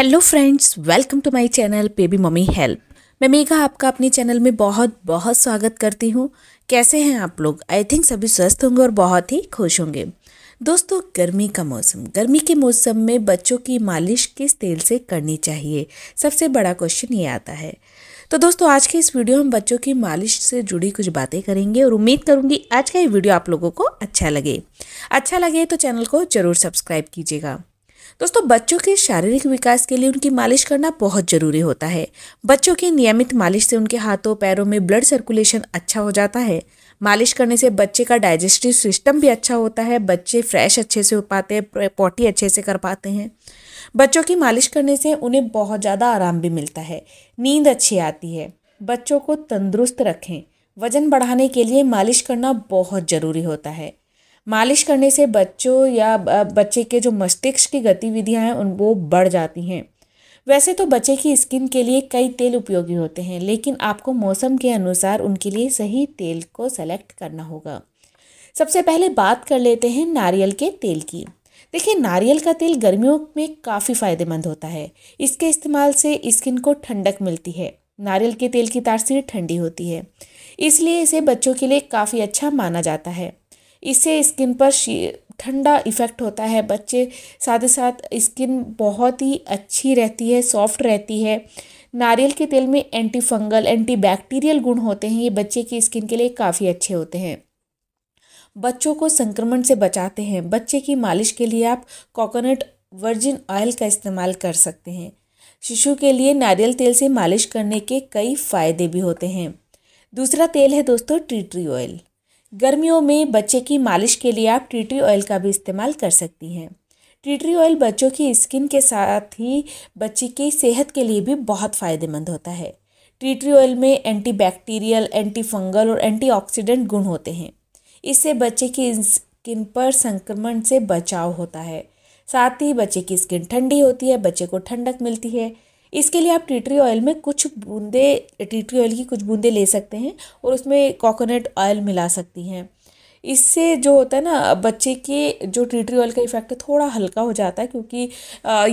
hello friends welcome to my channel baby mummy help मैं मेघा आपका अपने चैनल में बहुत बहुत स्वागत करती हूँ कैसे हैं आप लोग आई थिंक सभी स्वस्थ होंगे और बहुत ही खुश होंगे दोस्तों गर्मी का मौसम गर्मी के मौसम में बच्चों की मालिश किस तेल से करनी चाहिए सबसे बड़ा क्वेश्चन ये आता है तो दोस्तों आज के इस वीडियो में बच्चों की मालिश से जुड़ी कुछ बातें करेंगे और उम्मीद करूँगी आज का ये वीडियो आप लोगों को अच्छा लगे अच्छा लगे तो चैनल को ज़रूर सब्सक्राइब कीजिएगा दोस्तों बच्चों के शारीरिक विकास के लिए उनकी मालिश करना बहुत ज़रूरी होता है बच्चों की नियमित मालिश से उनके हाथों पैरों में ब्लड सर्कुलेशन अच्छा हो जाता है मालिश करने से बच्चे का डाइजेस्टिव सिस्टम भी अच्छा होता है बच्चे फ्रेश अच्छे से हो पाते हैं पॉटी अच्छे से कर पाते हैं बच्चों की मालिश करने से उन्हें बहुत ज़्यादा आराम भी मिलता है नींद अच्छी आती है बच्चों को तंदुरुस्त रखें वज़न बढ़ाने के लिए मालिश करना बहुत ज़रूरी होता है मालिश करने से बच्चों या बच्चे के जो मस्तिष्क की गतिविधियाँ हैं उन वो बढ़ जाती हैं वैसे तो बच्चे की स्किन के लिए कई तेल उपयोगी होते हैं लेकिन आपको मौसम के अनुसार उनके लिए सही तेल को सेलेक्ट करना होगा सबसे पहले बात कर लेते हैं नारियल के तेल की देखिए नारियल का तेल गर्मियों में काफ़ी फ़ायदेमंद होता है इसके इस्तेमाल से स्किन को ठंडक मिलती है नारियल के तेल की तासीर ठंडी होती है इसलिए इसे बच्चों के लिए काफ़ी अच्छा माना जाता है इससे स्किन पर ठंडा इफ़ेक्ट होता है बच्चे साथ ही साथ स्किन बहुत ही अच्छी रहती है सॉफ्ट रहती है नारियल के तेल में एंटी फंगल एंटी बैक्टीरियल गुण होते हैं ये बच्चे की स्किन के लिए काफ़ी अच्छे होते हैं बच्चों को संक्रमण से बचाते हैं बच्चे की मालिश के लिए आप कोकोनट वर्जिन ऑयल का इस्तेमाल कर सकते हैं शिशु के लिए नारियल तेल से मालिश करने के कई फ़ायदे भी होते हैं दूसरा तेल है दोस्तों ट्री ट्री ऑयल गर्मियों में बच्चे की मालिश के लिए आप टी ट्री ऑयल का भी इस्तेमाल कर सकती हैं टी ट्री ऑयल बच्चों की स्किन के साथ ही बच्चे की सेहत के लिए भी बहुत फ़ायदेमंद होता है टी ट्री ऑयल में एंटी बैक्टीरियल एंटी फंगल और ऑक्सीडेंट गुण होते हैं इससे बच्चे की स्किन पर संक्रमण से बचाव होता है साथ ही बच्चे की स्किन ठंडी होती है बच्चे को ठंडक मिलती है इसके लिए आप टी ट्री ऑयल में कुछ बूंदे टी ट्री ऑयल की कुछ बूंदे ले सकते हैं और उसमें कोकोनट ऑयल मिला सकती हैं इससे जो होता है ना बच्चे के जो टी ट्री ऑयल का इफेक्ट है थोड़ा हल्का हो जाता है क्योंकि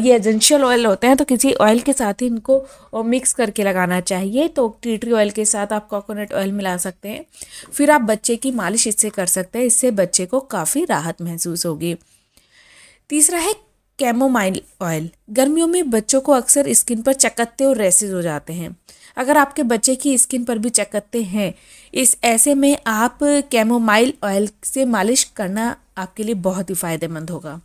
ये एजेंशियल ऑयल होते हैं तो किसी ऑयल के साथ ही इनको मिक्स करके लगाना चाहिए तो टी ट्री ऑयल के साथ आप कोकोनट ऑयल मिला सकते हैं फिर आप बच्चे की मालिश इससे कर सकते हैं इससे बच्चे को काफ़ी राहत महसूस होगी तीसरा है कैमोमाइल ऑयल गर्मियों में बच्चों को अक्सर स्किन पर चकत्ते और रेसेज हो जाते हैं अगर आपके बच्चे की स्किन पर भी चकत्ते हैं इस ऐसे में आप कैमोमाइल ऑयल से मालिश करना आपके लिए बहुत ही फ़ायदेमंद होगा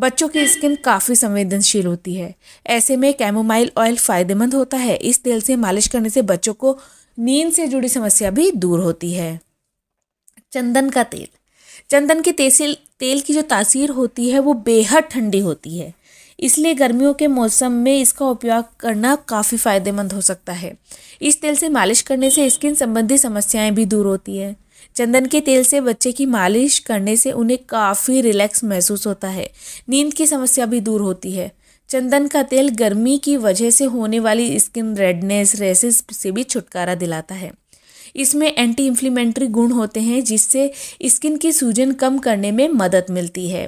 बच्चों की स्किन काफ़ी संवेदनशील होती है ऐसे में कैमोमाइल ऑयल फ़ायदेमंद होता है इस तेल से मालिश करने से बच्चों को नींद से जुड़ी समस्या भी दूर होती है चंदन का तेल चंदन के तेसिल तेल की जो तासीर होती है वो बेहद ठंडी होती है इसलिए गर्मियों के मौसम में इसका उपयोग करना काफ़ी फ़ायदेमंद हो सकता है इस तेल से मालिश करने से स्किन संबंधी समस्याएं भी दूर होती है चंदन के तेल से बच्चे की मालिश करने से उन्हें काफ़ी रिलैक्स महसूस होता है नींद की समस्या भी दूर होती है चंदन का तेल गर्मी की वजह से होने वाली स्किन रेडनेस रेसिस से भी छुटकारा दिलाता है इसमें एंटी इन्फ्लेमेटरी गुण होते हैं जिससे स्किन की सूजन कम करने में मदद मिलती है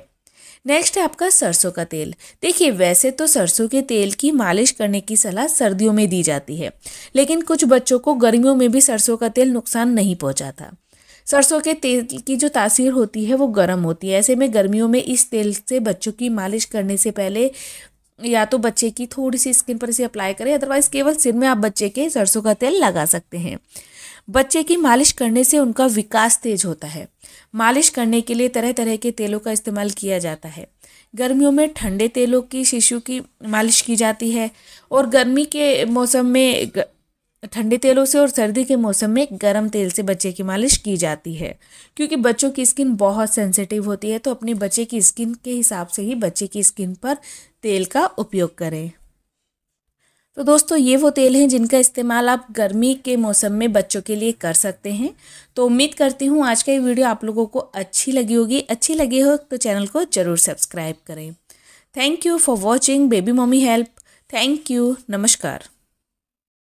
नेक्स्ट है आपका सरसों का तेल देखिए वैसे तो सरसों के तेल की मालिश करने की सलाह सर्दियों में दी जाती है लेकिन कुछ बच्चों को गर्मियों में भी सरसों का तेल नुकसान नहीं पहुंचाता सरसों के तेल की जो तासीर होती है वो गर्म होती है ऐसे में गर्मियों में इस तेल से बच्चों की मालिश करने से पहले या तो बच्चे की थोड़ी सी स्किन पर इसे अप्लाई करें अदरवाइज़ केवल सिर में आप बच्चे के सरसों का तेल लगा सकते हैं बच्चे की मालिश करने से उनका विकास तेज होता है मालिश करने के लिए तरह तरह के तेलों का इस्तेमाल किया जाता है गर्मियों में ठंडे तेलों की शिशु की मालिश की जाती है और गर्मी के मौसम में ठंडे तेलों से और सर्दी के मौसम में गर्म तेल से बच्चे की मालिश की जाती है क्योंकि बच्चों की स्किन बहुत सेंसिटिव होती है तो अपने बच्चे की स्किन के हिसाब से ही बच्चे की स्किन पर तेल का उपयोग करें तो दोस्तों ये वो तेल हैं जिनका इस्तेमाल आप गर्मी के मौसम में बच्चों के लिए कर सकते हैं तो उम्मीद करती हूँ आज का ये वीडियो आप लोगों को अच्छी लगी होगी अच्छी लगी हो तो चैनल को ज़रूर सब्सक्राइब करें thank you for watching baby mummy help thank you नमस्कार